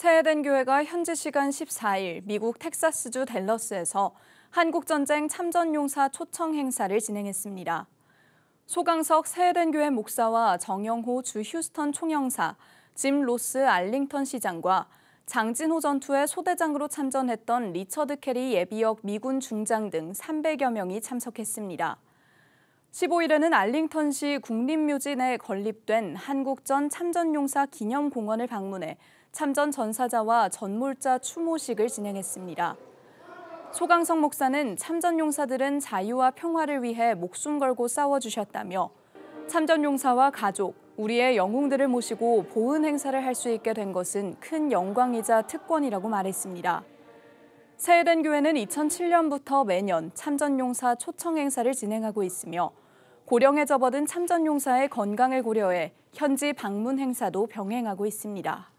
새해된 교회가 현지 시간 14일 미국 텍사스주 댈러스에서 한국전쟁 참전용사 초청 행사를 진행했습니다. 소강석 새해된 교회 목사와 정영호 주 휴스턴 총영사, 짐 로스 알링턴 시장과 장진호 전투의 소대장으로 참전했던 리처드 캐리 예비역 미군 중장 등 300여 명이 참석했습니다. 15일에는 알링턴시 국립묘지 내에 건립된 한국전 참전용사 기념공원을 방문해 참전 전사자와 전몰자 추모식을 진행했습니다. 소강성 목사는 참전용사들은 자유와 평화를 위해 목숨 걸고 싸워주셨다며 참전용사와 가족, 우리의 영웅들을 모시고 보은 행사를 할 수 있게 된 것은 큰 영광이자 특권이라고 말했습니다. 새해된 교회는 2007년부터 매년 참전용사 초청 행사를 진행하고 있으며 고령에 접어든 참전용사의 건강을 고려해 현지 방문 행사도 병행하고 있습니다.